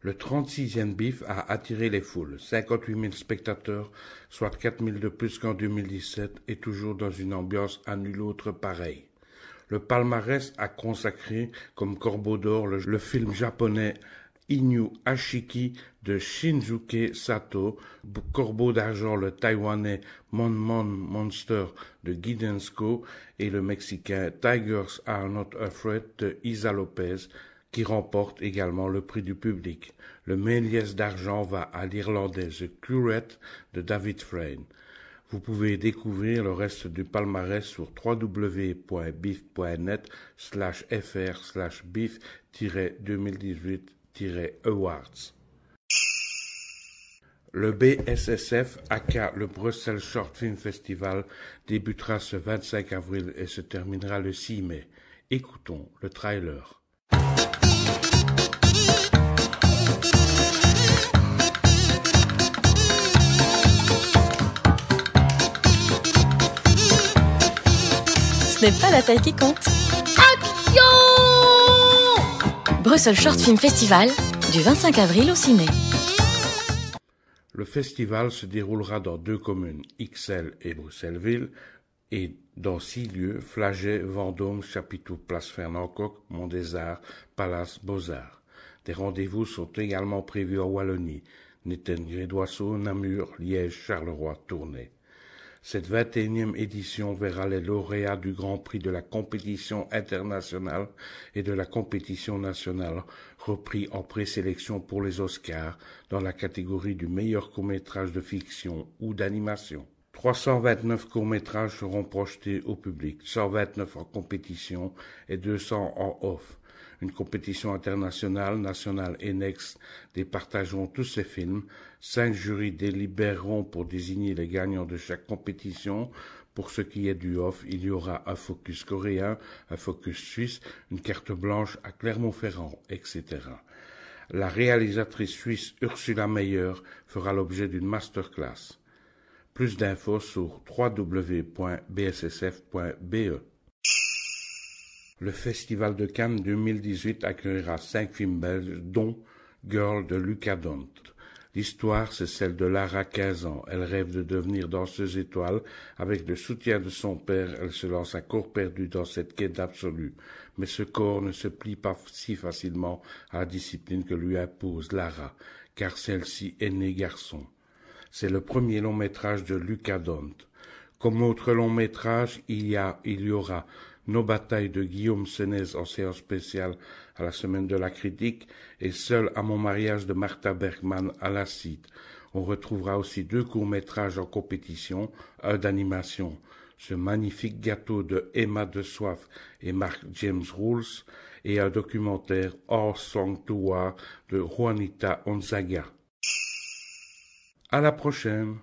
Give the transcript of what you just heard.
Le 36e bif a attiré les foules, 58 000 spectateurs, soit 4 000 de plus qu'en 2017 et toujours dans une ambiance à nulle autre pareille. Le palmarès a consacré comme corbeau d'or le, film japonais Inu Ashiki de Shinzuke Sato, Corbeau d'argent le taïwanais Mon Mon Monster de Guidensco et le mexicain Tigers Are Not Afraid de Isa Lopez, qui remporte également le prix du public. Le Méliès d'argent va à l'Irlandaise Curette Curate de David Frayne. Vous pouvez découvrir le reste du palmarès sur www.bif.net slash fr slash bif 2018 awards. Le BSSF, aka le Brussels Short Film Festival, débutera ce 25 avril et se terminera le 6 mai. Écoutons le trailer. Ce n'est pas la taille qui compte. Action Bruxelles Short Film Festival, du 25 avril au 6 mai. Le festival se déroulera dans deux communes, Ixelles et Bruxellesville, et dans six lieux, Flaget, Vendôme, Chapiteau, Place Fernand Coq, Arts, Palace, Beaux-Arts. Des rendez-vous sont également prévus en Wallonie, Néten Namur, Liège, Charleroi, Tournai. Cette 21e édition verra les lauréats du Grand Prix de la compétition internationale et de la compétition nationale repris en présélection pour les Oscars dans la catégorie du meilleur court-métrage de fiction ou d'animation. vingt-neuf courts-métrages seront projetés au public, 129 en compétition et 200 en off une compétition internationale, nationale et next, départageront tous ces films. Cinq jurys délibéreront pour désigner les gagnants de chaque compétition. Pour ce qui est du off, il y aura un focus coréen, un focus suisse, une carte blanche à Clermont-Ferrand, etc. La réalisatrice suisse Ursula Meyer fera l'objet d'une masterclass. Plus d'infos sur www.bssf.be. Le Festival de Cannes 2018 accueillera cinq films belges, dont Girl de Luca Dont. L'histoire, c'est celle de Lara, 15 ans. Elle rêve de devenir danseuse étoile. Avec le soutien de son père, elle se lance à corps perdu dans cette quête absolue. Mais ce corps ne se plie pas si facilement à la discipline que lui impose Lara, car celle-ci est née garçon. C'est le premier long métrage de Luca Dont. Comme autre long métrage, il y, a, il y aura nos batailles de Guillaume Senez en séance spéciale à la Semaine de la Critique et Seul à mon mariage de Martha Bergman à la Cité. On retrouvera aussi deux courts-métrages en compétition, un d'animation, ce magnifique gâteau de Emma de Soif et Mark James Rules, et un documentaire All Song de Juanita Onzaga. À la prochaine!